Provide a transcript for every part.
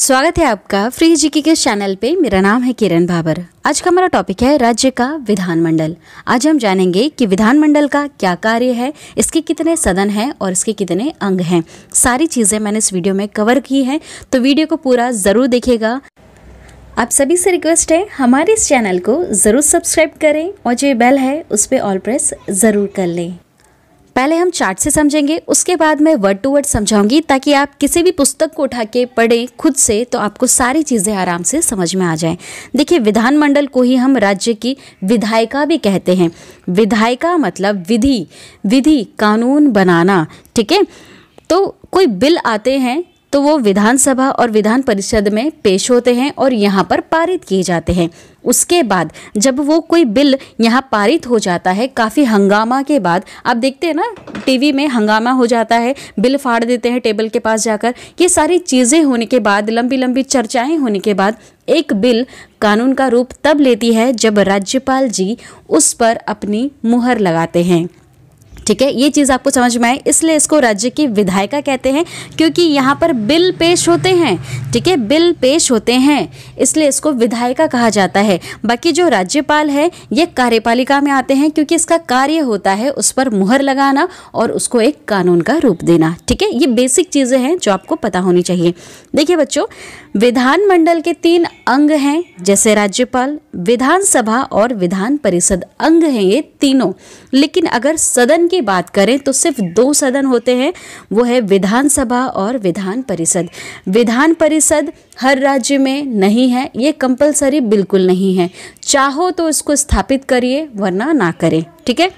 स्वागत है आपका फ्री जीके के चैनल पे मेरा नाम है किरण भाबर आज का हमारा टॉपिक है राज्य का विधानमंडल आज हम जानेंगे कि विधानमंडल का क्या कार्य है इसके कितने सदन हैं और इसके कितने अंग हैं सारी चीज़ें मैंने इस वीडियो में कवर की हैं तो वीडियो को पूरा ज़रूर देखेगा आप सभी से रिक्वेस्ट है हमारे इस चैनल को ज़रूर सब्सक्राइब करें और जो बेल है उस पर ऑल प्रेस ज़रूर कर लें पहले हम चार्ट से समझेंगे उसके बाद मैं वर्ड टू वर्ड समझाऊंगी ताकि आप किसी भी पुस्तक को उठा के पढ़ें खुद से तो आपको सारी चीज़ें आराम से समझ में आ जाएं देखिए विधानमंडल को ही हम राज्य की विधायिका भी कहते हैं विधायिका मतलब विधि विधि कानून बनाना ठीक है तो कोई बिल आते हैं तो वो विधानसभा और विधान परिषद में पेश होते हैं और यहाँ पर पारित किए जाते हैं उसके बाद जब वो कोई बिल यहाँ पारित हो जाता है काफ़ी हंगामा के बाद आप देखते हैं ना टीवी में हंगामा हो जाता है बिल फाड़ देते हैं टेबल के पास जाकर ये सारी चीज़ें होने के बाद लंबी लंबी चर्चाएं होने के बाद एक बिल कानून का रूप तब लेती है जब राज्यपाल जी उस पर अपनी मुहर लगाते हैं ठीक है ये चीज़ आपको समझ में आए इसलिए इसको राज्य की विधायिका कहते हैं क्योंकि यहाँ पर बिल पेश होते हैं ठीक है बिल पेश होते हैं इसलिए इसको विधायिका कहा जाता है बाकी जो राज्यपाल है ये कार्यपालिका में आते हैं क्योंकि इसका कार्य होता है उस पर मुहर लगाना और उसको एक कानून का रूप देना ठीक है ये बेसिक चीज़ें हैं जो आपको पता होनी चाहिए देखिए बच्चों विधानमंडल के तीन अंग हैं जैसे राज्यपाल विधानसभा और विधान परिषद अंग हैं ये तीनों लेकिन अगर सदन की की बात करें तो सिर्फ दो सदन होते हैं वो है विधानसभा और विधान परिषद विधान परिषद हर राज्य में नहीं है ये कंपलसरी बिल्कुल नहीं है चाहो तो इसको स्थापित करिए वरना ना करें ठीक है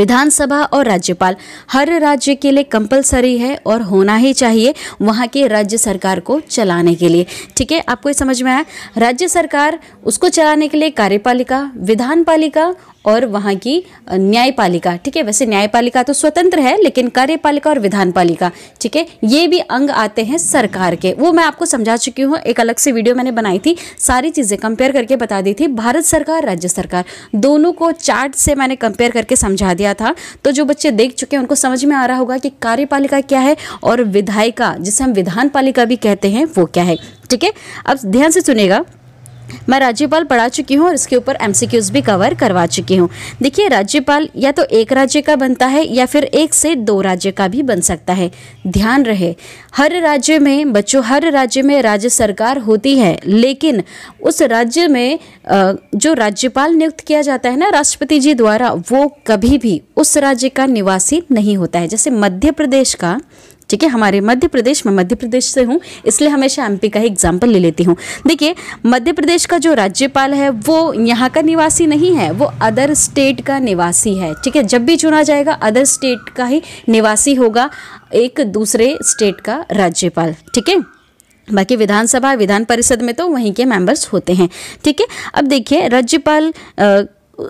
विधानसभा और राज्यपाल हर राज्य के लिए कंपलसरी है और होना ही चाहिए वहाँ की राज्य सरकार को चलाने के लिए ठीक है आपको ये समझ में आया राज्य सरकार उसको चलाने के लिए कार्यपालिका विधान पालिका और वहाँ की न्यायपालिका ठीक है वैसे न्यायपालिका तो स्वतंत्र है लेकिन कार्यपालिका और विधान पालिका ठीक है ये भी अंग आते हैं सरकार के वो मैं आपको समझा चुकी हूँ एक अलग से वीडियो मैंने बनाई थी सारी चीज़ें कंपेयर करके बता दी थी भारत सरकार राज्य सरकार दोनों को चार्ट से मैंने कंपेयर करके समझा दिया था तो जो बच्चे देख चुके हैं उनको समझ में आ रहा होगा कि कार्यपालिका क्या है और विधायिका जिसे हम विधान पालिका भी कहते हैं वो क्या है ठीक है अब ध्यान से सुनेगा मैं राज्यपाल पढ़ा चुकी हूँ और इसके ऊपर एम भी कवर करवा चुकी हूँ देखिए राज्यपाल या तो एक राज्य का बनता है या फिर एक से दो राज्य का भी बन सकता है ध्यान रहे हर राज्य में बच्चों हर राज्य में राज्य सरकार होती है लेकिन उस राज्य में जो राज्यपाल नियुक्त किया जाता है ना राष्ट्रपति जी द्वारा वो कभी भी उस राज्य का निवासी नहीं होता है जैसे मध्य प्रदेश का ठीक है हमारे मध्य प्रदेश में मध्य प्रदेश से हूँ इसलिए हमेशा एमपी का ही एग्जाम्पल ले लेती हूँ देखिए मध्य प्रदेश का जो राज्यपाल है वो यहाँ का निवासी नहीं है वो अदर स्टेट का निवासी है ठीक है जब भी चुना जाएगा अदर स्टेट का ही निवासी होगा एक दूसरे स्टेट का राज्यपाल ठीक है बाकी विधानसभा विधान परिषद में तो वहीं के मेंबर्स होते हैं ठीक है अब देखिए राज्यपाल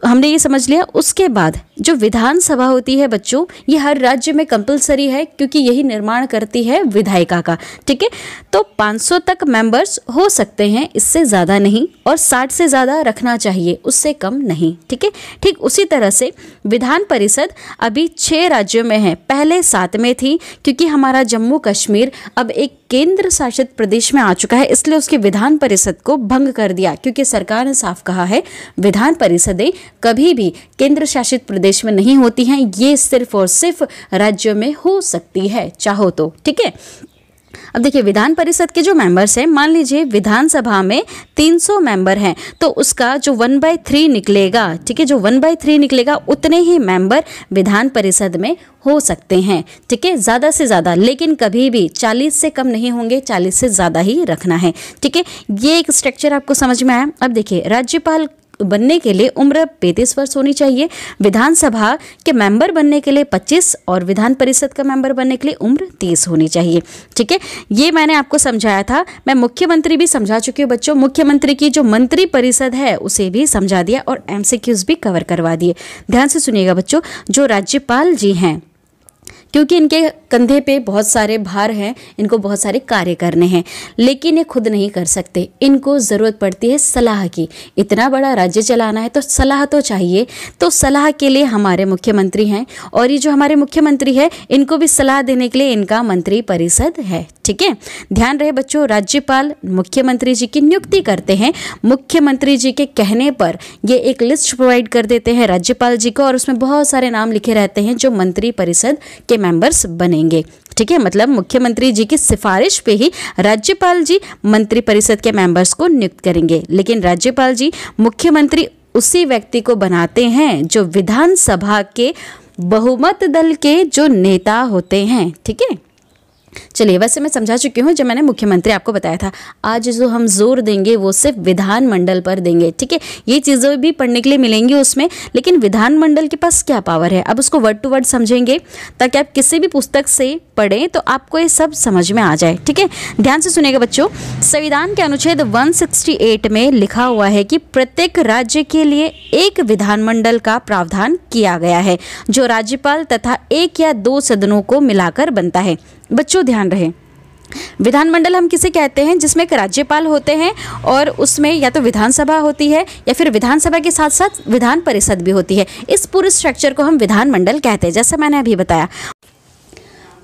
हमने ये समझ लिया उसके बाद जो विधानसभा होती है बच्चों ये हर राज्य में कंपलसरी है क्योंकि यही निर्माण करती है विधायिका का ठीक है तो 500 तक मेंबर्स हो सकते हैं इससे ज़्यादा नहीं और 60 से ज़्यादा रखना चाहिए उससे कम नहीं ठीक है ठीक उसी तरह से विधान परिषद अभी छः राज्यों में है पहले सात में थी क्योंकि हमारा जम्मू कश्मीर अब एक केंद्र शासित प्रदेश में आ चुका है इसलिए उसके विधान परिषद को भंग कर दिया क्योंकि सरकार ने साफ कहा है विधान परिषदें कभी भी केंद्र शासित प्रदेश में नहीं होती हैं ये सिर्फ और सिर्फ राज्यों में हो सकती है चाहो तो ठीक है अब देखिए विधान परिषद के जो मेंबर्स हैं मान लीजिए विधानसभा में 300 मेंबर हैं तो उसका जो वन बाई थ्री निकलेगा ठीक है जो वन बाई थ्री निकलेगा उतने ही मेंबर विधान परिषद में हो सकते हैं ठीक है ज़्यादा से ज़्यादा लेकिन कभी भी 40 से कम नहीं होंगे 40 से ज़्यादा ही रखना है ठीक है ये एक स्ट्रक्चर आपको समझ में आया अब देखिए राज्यपाल बनने के लिए उम्र पैंतीस वर्ष होनी चाहिए विधानसभा के मेंबर बनने के लिए 25 और विधान परिषद का मेंबर बनने के लिए उम्र 30 होनी चाहिए ठीक है ये मैंने आपको समझाया था मैं मुख्यमंत्री भी समझा चुकी हूँ बच्चों मुख्यमंत्री की जो मंत्री परिषद है उसे भी समझा दिया और एम भी कवर करवा दिए ध्यान से सुनिएगा बच्चों जो राज्यपाल जी हैं क्योंकि इनके कंधे पे बहुत सारे भार हैं इनको बहुत सारे कार्य करने हैं लेकिन ये खुद नहीं कर सकते इनको ज़रूरत पड़ती है सलाह की इतना बड़ा राज्य चलाना है तो सलाह तो चाहिए तो सलाह के लिए हमारे मुख्यमंत्री हैं और ये जो हमारे मुख्यमंत्री है इनको भी सलाह देने के लिए इनका मंत्री परिषद है ठीक है ध्यान रहे बच्चों राज्यपाल मुख्यमंत्री जी की नियुक्ति करते हैं मुख्यमंत्री जी के कहने पर ये एक लिस्ट प्रोवाइड कर देते हैं राज्यपाल जी को और उसमें बहुत सारे नाम लिखे रहते हैं जो मंत्री परिषद के मेंबर्स बनेंगे ठीक है मतलब मुख्यमंत्री जी की सिफारिश पे ही राज्यपाल जी मंत्री परिषद के मेंबर्स को नियुक्त करेंगे लेकिन राज्यपाल जी मुख्यमंत्री उसी व्यक्ति को बनाते हैं जो विधानसभा के बहुमत दल के जो नेता होते हैं ठीक है चलिए वैसे मैं समझा चुकी हूँ जो मैंने मुख्यमंत्री आपको बताया था आज जो हम जोर देंगे वो सिर्फ विधानमंडल पर देंगे ठीक है ये चीज़ें भी पढ़ने के लिए मिलेंगी उसमें लेकिन विधानमंडल के पास क्या पावर है अब उसको वर्ड टू वर्ड समझेंगे ताकि आप किसी भी पुस्तक से पढ़ें तो आपको ये सब समझ में आ जाए ठीक है ध्यान से सुनेगा बच्चों संविधान के अनुच्छेद वन में लिखा हुआ है कि प्रत्येक राज्य के लिए एक विधानमंडल का प्रावधान किया गया है जो राज्यपाल तथा एक या दो सदनों को मिलाकर बनता है बच्चों ध्यान रहे विधानमंडल हम किसे कहते हैं जिसमें एक राज्यपाल होते हैं और उसमें या तो विधानसभा होती है या फिर विधानसभा के साथ साथ विधान परिषद भी होती है इस पूरे स्ट्रक्चर को हम विधानमंडल कहते हैं जैसा मैंने अभी बताया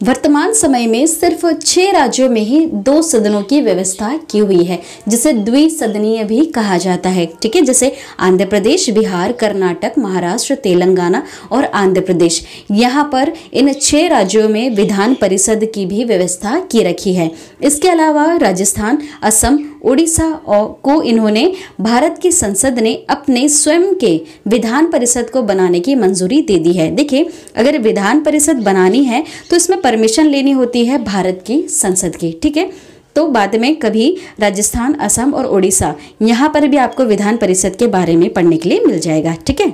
वर्तमान समय में सिर्फ छः राज्यों में ही दो सदनों की व्यवस्था की हुई है जिसे द्विसदनीय भी कहा जाता है ठीक है जैसे आंध्र प्रदेश बिहार कर्नाटक महाराष्ट्र तेलंगाना और आंध्र प्रदेश यहाँ पर इन छः राज्यों में विधान परिषद की भी व्यवस्था की रखी है इसके अलावा राजस्थान असम उड़ीसा और को इन्होंने भारत की संसद ने अपने स्वयं के विधान परिषद को बनाने की मंजूरी दे दी है देखिए अगर विधान परिषद बनानी है तो इसमें परमिशन लेनी होती है भारत की संसद की ठीक है तो बाद में कभी राजस्थान असम और उड़ीसा यहाँ पर भी आपको विधान परिषद के बारे में पढ़ने के लिए मिल जाएगा ठीक है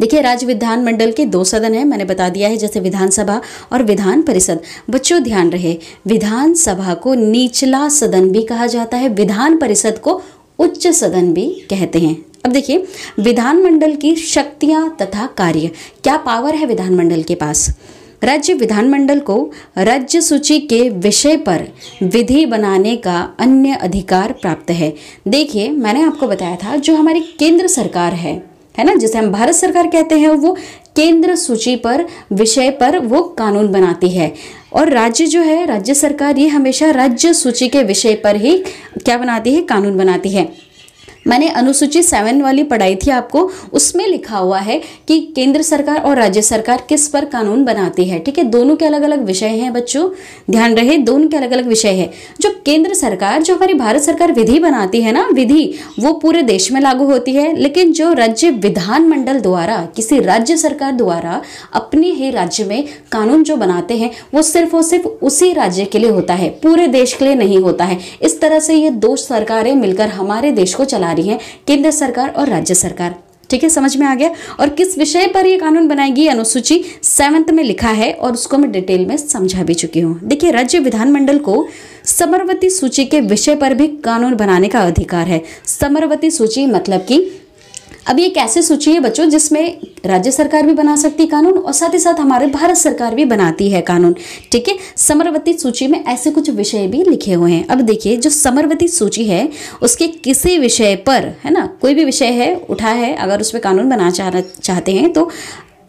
देखिए राज्य विधान मंडल के दो सदन हैं मैंने बता दिया है जैसे विधानसभा और विधान परिषद बच्चों ध्यान रहे विधानसभा को निचला सदन भी कहा जाता है विधान परिषद को उच्च सदन भी कहते हैं अब देखिए विधानमंडल की शक्तियां तथा कार्य क्या पावर है विधानमंडल के पास राज्य विधानमंडल को राज्य सूची के विषय पर विधि बनाने का अन्य अधिकार प्राप्त है देखिए मैंने आपको बताया था जो हमारी केंद्र सरकार है है ना जिसे हम भारत सरकार कहते हैं वो केंद्र सूची पर विषय पर वो कानून बनाती है और राज्य जो है राज्य सरकार ये हमेशा राज्य सूची के विषय पर ही क्या बनाती है कानून बनाती है मैंने अनुसूचित सेवन वाली पढ़ाई थी आपको उसमें लिखा हुआ है कि केंद्र सरकार और राज्य सरकार किस पर कानून बनाती है ठीक है दोनों के अलग अलग विषय हैं बच्चों ध्यान रहे दोनों के अलग अलग विषय है जो केंद्र सरकार जो हमारी भारत सरकार विधि बनाती है ना विधि वो पूरे देश में लागू होती है लेकिन जो राज्य विधानमंडल द्वारा किसी राज्य सरकार द्वारा अपने ही राज्य में कानून जो बनाते हैं वो सिर्फ और सिर्फ उसी राज्य के लिए होता है पूरे देश के लिए नहीं होता है इस तरह से ये दो सरकारें मिलकर हमारे देश को चला जिम्मेदारी है केंद्र सरकार और राज्य सरकार ठीक है समझ में आ गया और किस विषय पर यह कानून बनाएगी अनुसूची सेवंथ में लिखा है और उसको मैं डिटेल में समझा भी चुकी हूँ देखिए राज्य विधानमंडल को समरवती सूची के विषय पर भी कानून बनाने का अधिकार है समरवती सूची मतलब कि अब ये कैसे सूची है बच्चों जिसमें राज्य सरकार भी बना सकती है कानून और साथ ही साथ हमारे भारत सरकार भी बनाती है कानून ठीक है समरवती सूची में ऐसे कुछ विषय भी लिखे हुए हैं अब देखिए जो समरवती सूची है उसके किसी विषय पर है ना कोई भी विषय है उठा है अगर उस पर कानून बना चाहते हैं तो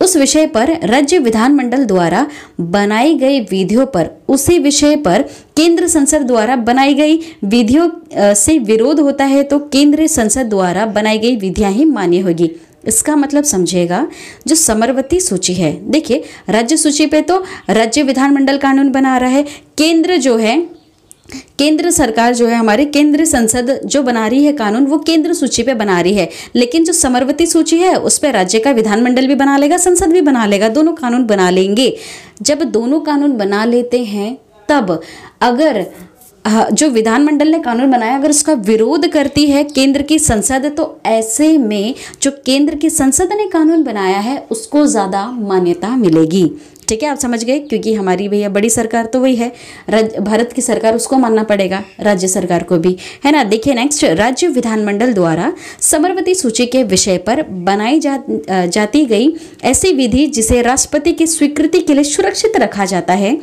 उस विषय पर राज्य विधानमंडल द्वारा बनाई गई विधियों पर उसी विषय पर केंद्र संसद द्वारा बनाई गई विधियों से विरोध होता है तो केंद्रीय संसद द्वारा बनाई गई विधियां ही मान्य होगी इसका मतलब समझेगा जो समरवती सूची है देखिए राज्य सूची पे तो राज्य विधानमंडल कानून बना रहा है केंद्र जो है केंद्र सरकार जो है हमारे केंद्र संसद जो बना रही है कानून वो केंद्र सूची पे बना रही है लेकिन जो समर्वती सूची है उस पर राज्य का विधानमंडल भी बना लेगा संसद भी बना लेगा दोनों कानून बना लेंगे जब दोनों कानून बना लेते हैं तब अगर जो विधानमंडल ने कानून बनाया अगर उसका विरोध करती है केंद्र की संसद तो ऐसे में जो केंद्र की संसद ने कानून बनाया है उसको ज़्यादा मान्यता मिलेगी ठीक है आप समझ गए क्योंकि हमारी भैया बड़ी सरकार तो वही है भारत की सरकार उसको मानना पड़ेगा राज्य सरकार को भी है ना देखिए नेक्स्ट राज्य विधानमंडल द्वारा समरवती सूची के विषय पर बनाई जा, जाती गई ऐसी विधि जिसे राष्ट्रपति की स्वीकृति के लिए सुरक्षित रखा जाता है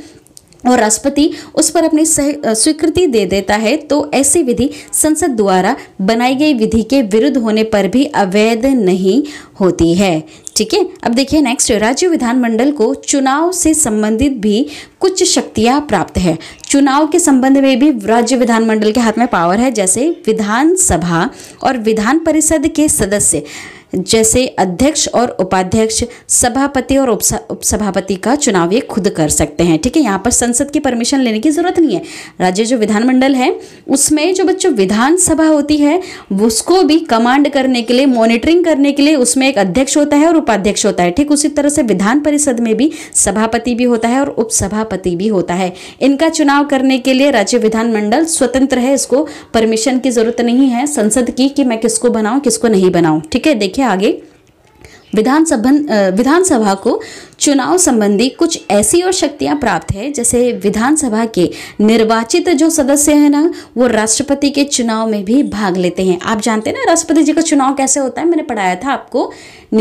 और राष्ट्रपति उस पर अपनी स्वीकृति दे देता है तो ऐसी विधि संसद द्वारा बनाई गई विधि के विरुद्ध होने पर भी अवैध नहीं होती है ठीक है अब देखिए नेक्स्ट राज्य विधानमंडल को चुनाव से संबंधित भी कुछ शक्तियां प्राप्त है चुनाव के संबंध में भी राज्य विधानमंडल के हाथ में पावर है जैसे विधानसभा और विधान परिषद के सदस्य जैसे अध्यक्ष और उपाध्यक्ष सभापति और उपसभापति का चुनाव ये खुद कर सकते हैं ठीक है यहाँ पर संसद की परमिशन लेने की ज़रूरत नहीं है राज्य जो विधानमंडल है उसमें जो बच्चों विधानसभा होती है उसको भी कमांड करने के लिए मॉनिटरिंग करने के लिए उसमें एक अध्यक्ष होता है और उपाध्यक्ष होता है ठीक उसी तरह से विधान परिषद में भी सभापति भी होता है और उपसभापति भी होता है इनका चुनाव करने के लिए राज्य विधानमंडल स्वतंत्र है इसको परमिशन की जरूरत नहीं है संसद की कि मैं किसको बनाऊँ किसको नहीं बनाऊं ठीक है देखिए के आगे विधानसभा विधानसभा को चुनाव संबंधी कुछ ऐसी और शक्तियां प्राप्त है जैसे विधानसभा के निर्वाचित जो सदस्य हैं ना वो राष्ट्रपति के चुनाव में भी भाग लेते हैं आप जानते हैं ना राष्ट्रपति जी का चुनाव कैसे होता है मैंने पढ़ाया था आपको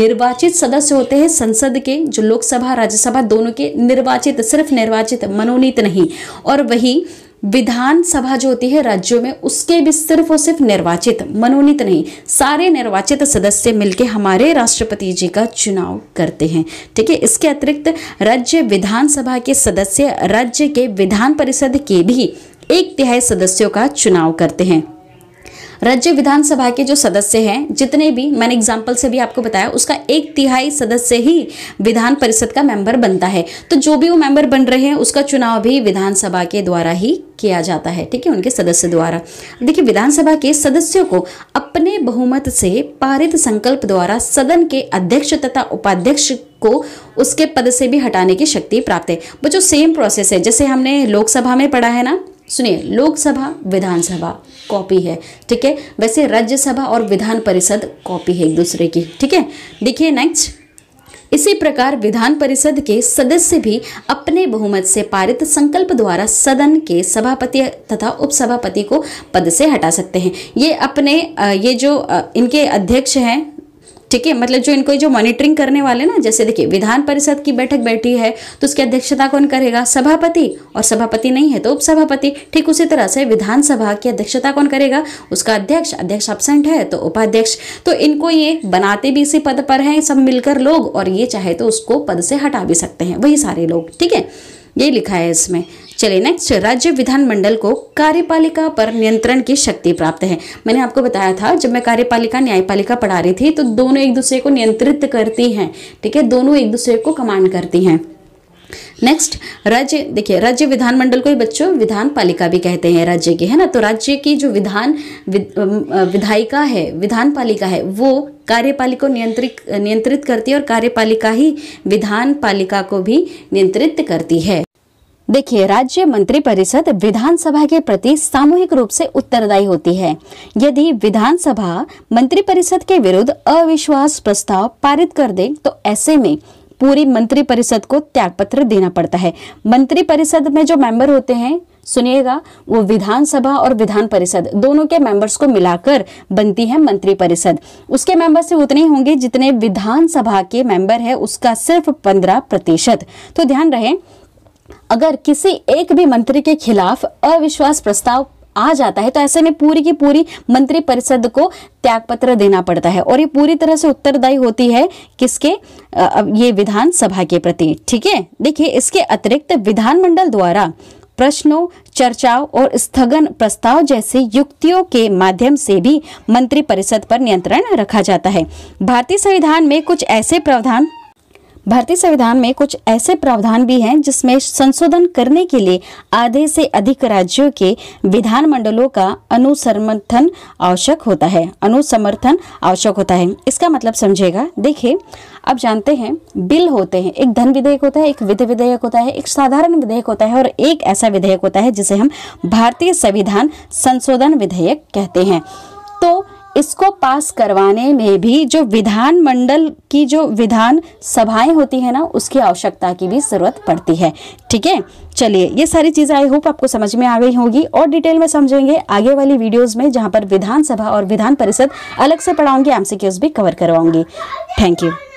निर्वाचित सदस्य होते हैं संसद के जो लोकसभा राज्यसभा दोनों के निर्वाचित सिर्फ निर्वाचित मनोनीत नहीं और वही विधानसभा जो होती है राज्यों में उसके भी सिर्फ और सिर्फ निर्वाचित मनोनीत नहीं सारे निर्वाचित सदस्य मिलकर हमारे राष्ट्रपति जी का चुनाव करते हैं ठीक है इसके अतिरिक्त राज्य विधानसभा के सदस्य राज्य के विधान परिषद के भी एक तिहाई सदस्यों का चुनाव करते हैं राज्य विधानसभा के जो सदस्य हैं जितने भी मैंने एग्जाम्पल से भी आपको बताया उसका एक तिहाई सदस्य ही विधान परिषद का मेंबर बनता है तो जो भी वो मेंबर बन रहे हैं उसका चुनाव भी विधानसभा के द्वारा ही किया जाता है ठीक है उनके सदस्य द्वारा देखिए विधानसभा के सदस्यों को अपने बहुमत से पारित संकल्प द्वारा सदन के अध्यक्ष तथा उपाध्यक्ष को उसके पद से भी हटाने की शक्ति प्राप्त है वो जो सेम प्रोसेस है जैसे हमने लोकसभा में पढ़ा है ना सुनिए लोकसभा विधानसभा कॉपी है ठीक है वैसे राज्यसभा और विधान परिषद कॉपी है एक दूसरे की ठीक है देखिए नेक्स्ट इसी प्रकार विधान परिषद के सदस्य भी अपने बहुमत से पारित संकल्प द्वारा सदन के सभापति तथा उपसभापति को पद से हटा सकते हैं ये अपने ये जो इनके अध्यक्ष हैं ठीक है मतलब जो इनको जो मॉनिटरिंग करने वाले ना जैसे देखिए विधान परिषद की बैठक बैठी है तो उसकी अध्यक्षता कौन करेगा सभापति और सभापति नहीं है तो उपसभापति ठीक उसी तरह से विधानसभा की अध्यक्षता कौन करेगा उसका अध्यक्ष अध्यक्ष अपसेंट है तो उपाध्यक्ष तो इनको ये बनाते भी इसी पद पर है सब मिलकर लोग और ये चाहे तो उसको पद से हटा भी सकते हैं वही सारे लोग ठीक है ये लिखा है इसमें चलिए नेक्स्ट राज्य विधानमंडल को कार्यपालिका पर नियंत्रण की शक्ति प्राप्त है मैंने आपको बताया था जब मैं कार्यपालिका न्यायपालिका पढ़ा रही थी तो दोनों एक दूसरे को नियंत्रित करती हैं ठीक है दोनों एक दूसरे को कमांड करती हैं नेक्स्ट राज्य देखिए राज्य विधानमंडल को ही बच्चों विधान पालिका भी कहते हैं राज्य की है ना तो राज्य की जो विधान विधायिका है विधान पालिका है वो कार्यपालिका को नियंत्रित नियंत्रित करती है और कार्यपालिका ही विधान पालिका को भी नियंत्रित करती है देखिए राज्य मंत्री परिषद विधानसभा के प्रति सामूहिक रूप से उत्तरदायी होती है यदि विधानसभा मंत्री परिषद के विरुद्ध अविश्वास प्रस्ताव पारित कर दे तो ऐसे में पूरी मंत्री परिषद को त्याग पत्र देना पड़ता है मंत्री परिषद में जो मेंबर होते हैं सुनिएगा वो विधानसभा और विधान परिषद दोनों के मेंबर्स को मिलाकर बनती है मंत्री परिषद उसके मेंबर से उतने होंगे जितने विधानसभा के मेंबर है उसका सिर्फ पंद्रह प्रतिशत तो ध्यान रहे अगर किसी एक भी मंत्री के खिलाफ अविश्वास प्रस्ताव आ जाता है तो ऐसे में पूरी की पूरी मंत्री परिषद को त्याग पत्र देना पड़ता है और ये पूरी तरह से उत्तरदायी होती है किसके ये विधानसभा के प्रति ठीक है देखिए इसके अतिरिक्त विधानमंडल द्वारा प्रश्नों चर्चाओं और स्थगन प्रस्ताव जैसे युक्तियों के माध्यम से भी मंत्रिपरिषद पर नियंत्रण रखा जाता है भारतीय संविधान में कुछ ऐसे प्रावधान भारतीय संविधान में कुछ ऐसे प्रावधान भी हैं जिसमें संशोधन करने के लिए आधे से अधिक राज्यों के विधान मंडलों का अनुसमर्थन आवश्यक होता है अनुसमर्थन आवश्यक होता है इसका मतलब समझेगा देखिए अब जानते हैं बिल होते हैं एक धन विधेयक होता है एक विधि विधेयक होता है एक साधारण विधेयक होता है और एक ऐसा विधेयक होता है जिसे हम भारतीय संविधान संशोधन विधेयक कहते हैं इसको पास करवाने में भी जो विधान मंडल की जो विधान सभाएं होती है ना उसकी आवश्यकता की भी ज़रूरत पड़ती है ठीक है चलिए ये सारी चीज़ें आई होप आपको समझ में आ गई होगी और डिटेल में समझेंगे आगे वाली वीडियोस में जहां पर विधानसभा और विधान परिषद अलग से पढ़ाऊंगी एमसीक्यूज भी कवर करवाऊंगी थैंक यू